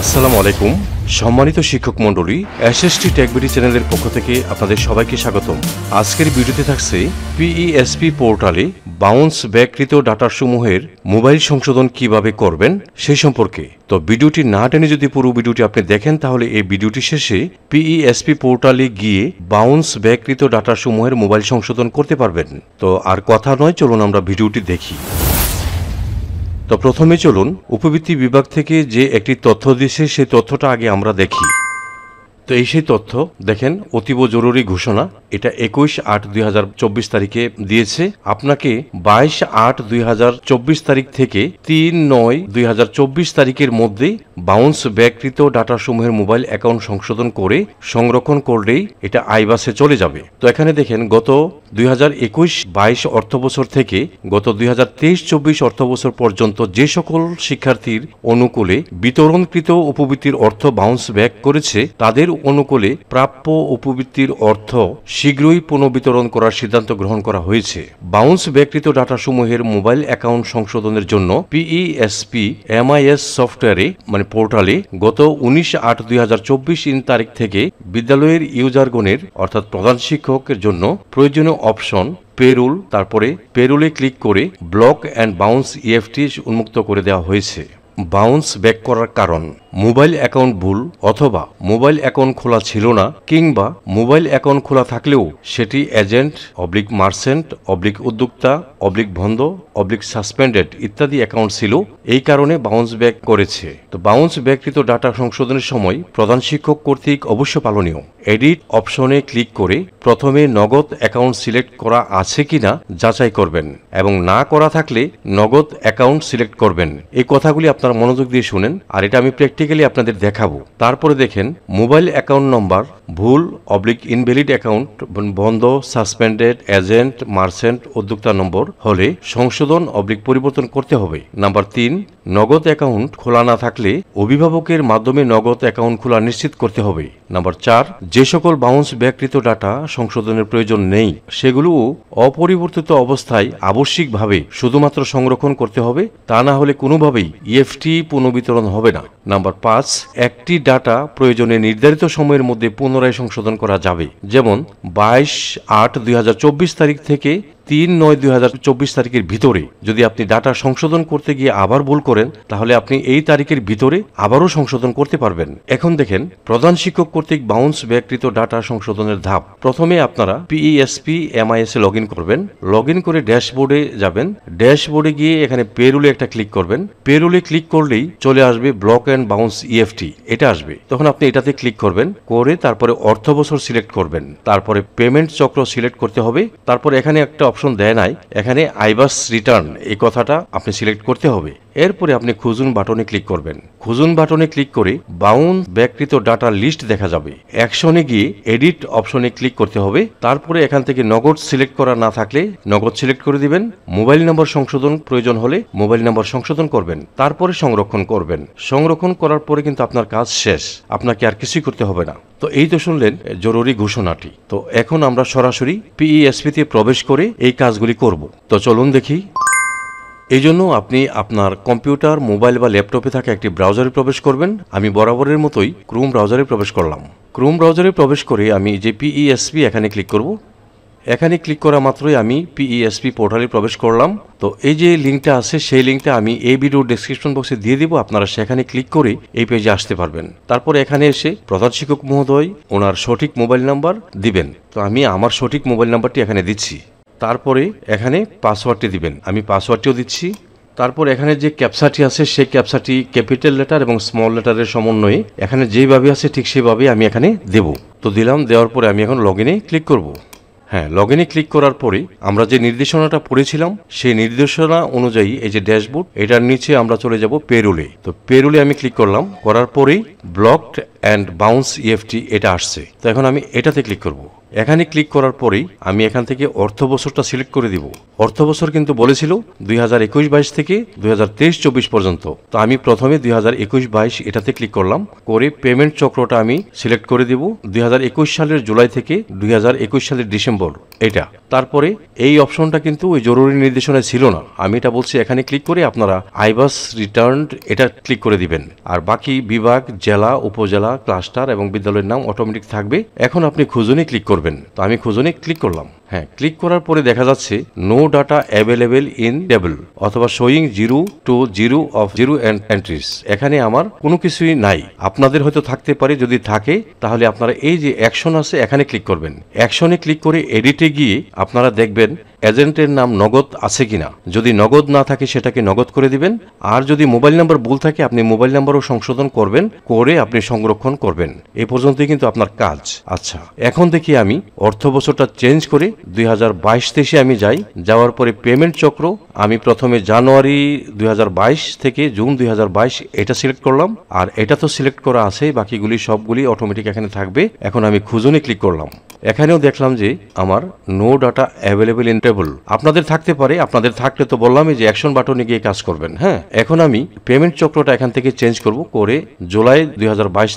আসসালামু আলাইকুম সম্মানিত শিক্ষক এস এসএসটি টেকবিডি চ্যানেলের পক্ষ থেকে আপনাদের সবাইকে স্বাগতম আজকের ভিডিওতে থাকছে পিইএসপি e পোর্টালে বাউন্স ব্যাকৃত ডাটাসমূহের মোবাইল সংশোধন কিভাবে করবেন সেই সম্পর্কে তো ভিডিওটি না টেনে যদি পুরো ভিডিওটি আপনি দেখেন তাহলে এই ভিডিওটি শেষে পিইএসপি e পোর্টালে গিয়ে বাউন্স ব্যাকৃত ডাটাসমূহের মোবাইল সংশোধন করতে পারবেন তো আর কথা নয় চলুন আমরা ভিডিওটি দেখি তো প্রথমে চলুন উপবৃত্তি বিভাগ থেকে যে একটি তথ্য দিয়েছে সেই তথ্যটা আগে আমরা দেখি তো এই সেই তথ্য দেখেন অতীব জরুরি ঘোষণা এটা একুশ আট দুই তারিখে দিয়েছে আপনাকে বাইশ আট দুই তারিখ থেকে তিন নয় দুই তারিখের মধ্যে বাউন্স ব্যাকৃত ডাটাসমূহের মোবাইল অ্যাকাউন্ট সংশোধন করে সংরক্ষণ করলেই এটা আইবাসে চলে যাবে তো এখানে দেখেন গত দুই হাজার একুশ বাইশ অর্থবছর থেকে গত দুই হাজার তেইশ চব্বিশ অর্থবছর পর্যন্ত যে সকল শিক্ষার্থীর অনুকূলে বিতরণকৃত উপবৃত্তির অর্থ বাউন্স ব্যাক করেছে তাদের অনুকূলে প্রাপ্য উপবৃত্তির অর্থ শীঘ্রই পুনঃবিতরণ করার সিদ্ধান্ত গ্রহণ করা হয়েছে বাউন্স ব্যক্তিত ডাটাসমূহের মোবাইল অ্যাকাউন্ট সংশোধনের জন্য পিইএসপি এমআইএস e সফটওয়্যারে মানে পোর্টালে গত উনিশ আট দুই হাজার চব্বিশ ইন তারিখ থেকে বিদ্যালয়ের ইউজারগণের অর্থাৎ প্রধান শিক্ষকের জন্য প্রয়োজনীয় অপশন পেরুল তারপরে পেরুলে ক্লিক করে block and bounce EFT e উন্মুক্ত করে দেওয়া হয়েছে বাউন্স ব্যাক করার কারণ মোবাইল অ্যাকাউন্ট ভুল অথবা মোবাইল অ্যাকাউন্ট খোলা ছিল না কিংবা মোবাইল অ্যাকাউন্ট খোলা থাকলেও সেটি এজেন্ট অবলিক মার্সেন্ট অবলিক উদ্যোক্তা অবলিক বন্ধ অবলিক সাসপেন্ডেড ইত্যাদি অ্যাকাউন্ট ছিল এই কারণে বাউন্স ব্যাক করেছে তো বাউন্স ব্যাকৃত ডাটা সংশোধনের সময় প্রধান শিক্ষক কর্তৃক অবশ্য পালনীয় এডিট অপশনে ক্লিক করে প্রথমে নগদ অ্যাকাউন্ট সিলেক্ট করা আছে কিনা যাচাই করবেন এবং না করা থাকলে নগদ অ্যাকাউন্ট সিলেক্ট করবেন এই কথাগুলি আপনার মনোযোগ দিয়ে শুনেন আর এটা আমি প্র্যাকটিক প্র্যাকটিক্যালি আপনাদের দেখাবো তারপরে দেখেন মোবাইল অ্যাকাউন্ট নম্বর ভুল অবলিক ইনভ্যালিড অ্যাকাউন্ট বন্ধ সাসপেন্ডেড এজেন্ট মার্চেন্ট উদ্যোক্তা নম্বর হলে সংশোধন অবলিক পরিবর্তন করতে হবে নাম্বার তিন নগদ অ্যাকাউন্ট খোলা না থাকলে অভিভাবকের মাধ্যমে নগদ অ্যাকাউন্ট খোলা নিশ্চিত করতে হবে নাম্বার চার যে সকল বাউন্স ব্যাকৃত ডাটা সংশোধনের প্রয়োজন নেই সেগুলোও অপরিবর্তিত অবস্থায় আবশ্যিকভাবে শুধুমাত্র সংরক্ষণ করতে হবে তা না হলে কোনোভাবেই ইএফটি e পুনর্বিতরণ হবে না নাম্বার পাঁচ একটি ডাটা প্রয়োজনে নির্ধারিত সময়ের মধ্যে পুনঃ পুনরায় সংশোধন করা যাবে যেমন বাইশ আট দুই তারিখ থেকে তিন নয় দুই চব্বিশ তারিখের ভিতরে যদি আপনি ডাটা সংশোধন করতে গিয়ে আবার ভুল করেন তাহলে আপনি এই তারিখের ভিতরে আবারও সংশোধন করতে পারবেন এখন দেখেন প্রধান শিক্ষক কর্তৃক বাউন্স ব্যাকৃত ডাটা সংশোধনের ধাপ প্রথমে আপনারা পিইএসপি এমআইএস e এ লগ করবেন লগ করে ড্যাশবোর্ডে যাবেন ড্যাশবোর্ডে গিয়ে এখানে পেরুলে একটা ক্লিক করবেন পেরুলে ক্লিক করলেই চলে আসবে block and bounce EFT e এটা আসবে তখন আপনি এটাতে ক্লিক করবেন করে তারপরে অর্থ বছর সিলেক্ট করবেন তারপরে পেমেন্ট চক্র সিলেক্ট করতে হবে তারপর এখানে একটা অপশন দেয় নাই এখানে আইবাস রিটার্ন এই কথাটা আপনি সিলেক্ট করতে হবে এরপরে আপনি খুঁজুন বাটনে ক্লিক করবেন খুঁজুন বাটনে ক্লিক করে বাউন্স ব্যাকৃত ডাটা লিস্ট দেখা যাবে অ্যাকশনে গিয়ে এডিট অপশনে ক্লিক করতে হবে তারপরে এখান থেকে নগদ সিলেক্ট করা না থাকলে নগদ সিলেক্ট করে দিবেন মোবাইল নম্বর সংশোধন প্রয়োজন হলে মোবাইল নম্বর সংশোধন করবেন তারপরে সংরক্ষণ করবেন সংরক্ষণ করার পরে কিন্তু আপনার কাজ শেষ আপনাকে আর কিছুই করতে হবে না তো এই তো শুনলেন জরুরি ঘোষণাটি তো এখন আমরা সরাসরি পিইএসপিতে e প্রবেশ করে এই কাজগুলি করব তো চলুন দেখি এই জন্য আপনি আপনার কম্পিউটার মোবাইল বা ল্যাপটপে থাকা একটি ব্রাউজারে প্রবেশ করবেন আমি বরাবরের মতোই ক্রোম ব্রাউজারে প্রবেশ করলাম ক্রোম ব্রাউজারে প্রবেশ করে আমি যে পিইএসপি e এখানে ক্লিক করব এখানে ক্লিক করা মাত্রই আমি পিইএসপি e পোর্টালে প্রবেশ করলাম তো এই যে লিঙ্কটা আছে সেই লিঙ্কটা আমি এই ভিডিও ডিসক্রিপশন বক্সে দিয়ে দেবো আপনারা সেখানে ক্লিক করে এই পেজে আসতে পারবেন তারপর এখানে এসে প্রধান শিক্ষক মহোদয় ওনার সঠিক মোবাইল নাম্বার দিবেন তো আমি আমার সঠিক মোবাইল নাম্বারটি এখানে দিচ্ছি তারপরে এখানে পাসওয়ার্ডটি দিবেন আমি পাসওয়ার্ডটিও দিচ্ছি তারপর এখানে যে ক্যাপসাটি আছে সেই ক্যাপসাটি ক্যাপিটাল লেটার এবং স্মল লেটারের সমন্বয়ে এখানে যেভাবে আছে ঠিক সেইভাবে আমি এখানে দেব তো দিলাম দেওয়ার পরে আমি এখন লগ ইনে ক্লিক করব হ্যাঁ লগ ইনে ক্লিক করার পরে আমরা যে নির্দেশনাটা পড়েছিলাম সেই নির্দেশনা অনুযায়ী এই যে ড্যাশবোর্ড এটার নিচে আমরা চলে যাব পেরুলে তো পেরুলে আমি ক্লিক করলাম করার পরেই ব্লকড অ্যান্ড বাউন্স ইএফটি এটা আসছে তো এখন আমি এটাতে ক্লিক করব। এখানে ক্লিক করার পরেই আমি এখান থেকে অর্থ বছরটা সিলেক্ট করে দিব অর্থ বছর কিন্তু বলেছিল দুই হাজার একুশ বাইশ থেকে দুই হাজার তেইশ চব্বিশ পর্যন্ত তো আমি প্রথমে দুই হাজার একুশ বাইশ এটাতে ক্লিক করলাম করে পেমেন্ট চক্রটা আমি সিলেক্ট করে দিব দুই হাজার একুশ সালের জুলাই থেকে দুই হাজার একুশ সালের ডিসেম্বর এটা তারপরে এই অপশনটা কিন্তু ওই জরুরি নির্দেশনা ছিল না আমি এটা বলছি এখানে ক্লিক করে আপনারা আইবাস রিটার্ন এটা ক্লিক করে দিবেন আর বাকি বিভাগ জেলা উপজেলা ক্লাস্টার এবং বিদ্যালয়ের নাম অটোমেটিক থাকবে এখন আপনি খুঁজনে ক্লিক করবেন তো আমি খুঁজনে ক্লিক করলাম হ্যাঁ ক্লিক করার পরে দেখা যাচ্ছে no data available in table অথবা showing zero to zero of zero entries এখানে আমার কোনো কিছুই নাই আপনাদের হয়তো থাকতে পারে যদি থাকে তাহলে আপনারা এই যে অ্যাকশন আছে এখানে ক্লিক করবেন অ্যাকশনে ক্লিক করে এডিটে গিয়ে আপনারা দেখবেন এজেন্টের নাম নগদ আছে কিনা যদি নগদ না থাকে সেটাকে নগদ করে দিবেন আর যদি মোবাইল নাম্বার ভুল থাকে আপনি মোবাইল নাম্বারও সংশোধন করবেন করে আপনি সংরক্ষণ করবেন এ পর্যন্তই কিন্তু আপনার কাজ আচ্ছা এখন দেখি আমি অর্থ বছরটা চেঞ্জ করে দুই হাজার বাইশ তেইশে আমি যাই যাওয়ার পরে পেমেন্ট চক্র আমি প্রথমে জানুয়ারি দুই থেকে জুন দুই এটা সিলেক্ট করলাম আর এটা তো সিলেক্ট করা আছে বাকিগুলি সবগুলি অটোমেটিক এখানে থাকবে এখন আমি খুঁজুনে ক্লিক করলাম এখানেও দেখলাম যে আমার no data available in table আপনাদের থাকতে পারে আপনাদের থাকলে তো বললামই যে অ্যাকশন বাটনে গিয়ে কাজ করবেন হ্যাঁ এখন আমি পেমেন্ট চক্রটা এখান থেকে চেঞ্জ করব করে জুলাই দুই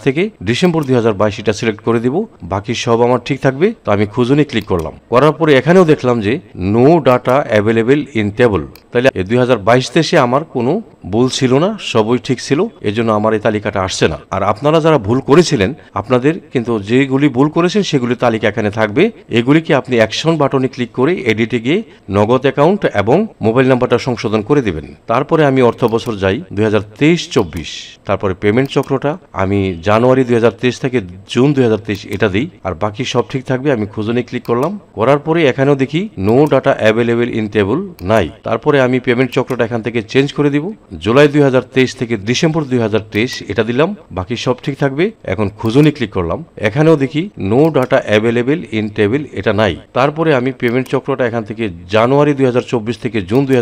থেকে ডিসেম্বর দুই এটা সিলেক্ট করে দিব বাকি সব আমার ঠিক থাকবে তো আমি খুঁজুনি ক্লিক করলাম করার পরে এখানেও দেখলাম যে no data available in table তাহলে দুই হাজার বাইশ দেশে আমার কোনো ভুল ছিল না সবই ঠিক ছিল এজন্য আমার এই তালিকাটা আসছে না আর আপনারা যারা ভুল করেছিলেন আপনাদের কিন্তু যেগুলি ভুল করেছেন সেগুলি তালিকা এখানে থাকবে এগুলিকে আপনি অ্যাকশন বাটনে ক্লিক করে এডিটে গিয়ে নগদ অ্যাকাউন্ট এবং মোবাইল নাম্বারটা সংশোধন করে দেবেন তারপরে আমি অর্থ বছর যাই দুই হাজার তারপরে পেমেন্ট চক্রটা আমি জানুয়ারি দুই থেকে জুন দুই এটা দিই আর বাকি সব ঠিক থাকবে আমি খুঁজনে ক্লিক করলাম করার পরে এখানেও দেখি no data available in table নাই তারপরে আমি পেমেন্ট চক্রটা এখান থেকে চেঞ্জ করে দিব জুলাই দুই থেকে ডিসেম্বর দুই এটা দিলাম বাকি সব ঠিক থাকবে এখন খুঁজনে ক্লিক করলাম এখানেও দেখি no data available available in table এটা নাই তারপরে আমি পেমেন্ট চক্রটা এখান থেকে জানুয়ারি দুই থেকে জুন দুই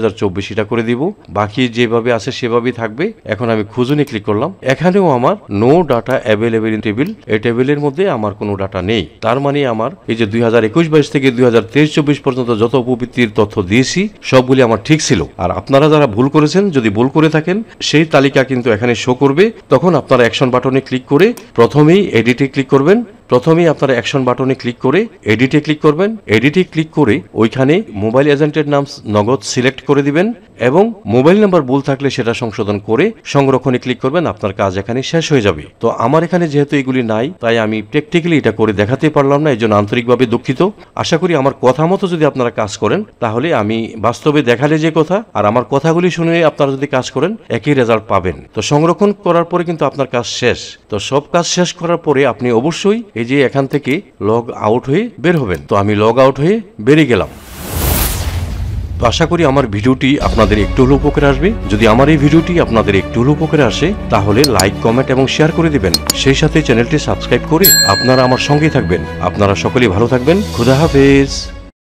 এটা করে দিব বাকি যেভাবে আছে সেভাবেই থাকবে এখন আমি খুঁজুনি ক্লিক করলাম এখানেও আমার no data available in table এই টেবিলের মধ্যে আমার কোনো ডাটা নেই তার মানে আমার এই যে দুই হাজার একুশ বাইশ থেকে দুই হাজার তেইশ চব্বিশ পর্যন্ত যত উপবৃত্তির তথ্য দিয়েছি সবগুলি আমার ঠিক ছিল আর আপনারা যারা ভুল করেছেন যদি ভুল করে থাকেন সেই তালিকা কিন্তু এখানে শো করবে তখন আপনারা অ্যাকশন বাটনে ক্লিক করে প্রথমেই এডিটে ক্লিক করবেন প্রথমেই আপনারা অ্যাকশন বাটনে ক্লিক করে এডিটে ক্লিক করবেন এডিটে ক্লিক করে ওইখানে মোবাইল এজেন্টের নাম নগদ সিলেক্ট করে দিবেন এবং মোবাইল নাম্বার ভুল থাকলে সেটা সংশোধন করে সংরক্ষণে ক্লিক করবেন আপনার কাজ এখানে শেষ হয়ে যাবে তো আমার এখানে যেহেতু এগুলি নাই তাই আমি প্র্যাকটিক্যালি এটা করে দেখাতে পারলাম না এই জন্য আন্তরিকভাবে দুঃখিত আশা করি আমার কথা মতো যদি আপনারা কাজ করেন তাহলে আমি বাস্তবে দেখালে যে কথা আর আমার কথাগুলি শুনে আপনারা যদি কাজ করেন একই রেজাল্ট পাবেন তো সংরক্ষণ করার পরে কিন্তু আপনার কাজ শেষ তো সব কাজ শেষ করার পরে আপনি অবশ্যই এই যে এখান থেকে লগ আউট হয়ে বের হবেন তো আমি লগ আউট হয়ে বেরিয়ে গেলাম তো আশা করি আমার ভিডিওটি আপনাদের একটু হলেও উপকারে আসবে যদি আমার এই ভিডিওটি আপনাদের একটু হলেও উপকারে আসে তাহলে লাইক কমেন্ট এবং শেয়ার করে দিবেন সেই সাথে চ্যানেলটি সাবস্ক্রাইব করে আপনারা আমার সঙ্গেই থাকবেন আপনারা সকলেই ভালো থাকবেন খুদা হাফেজ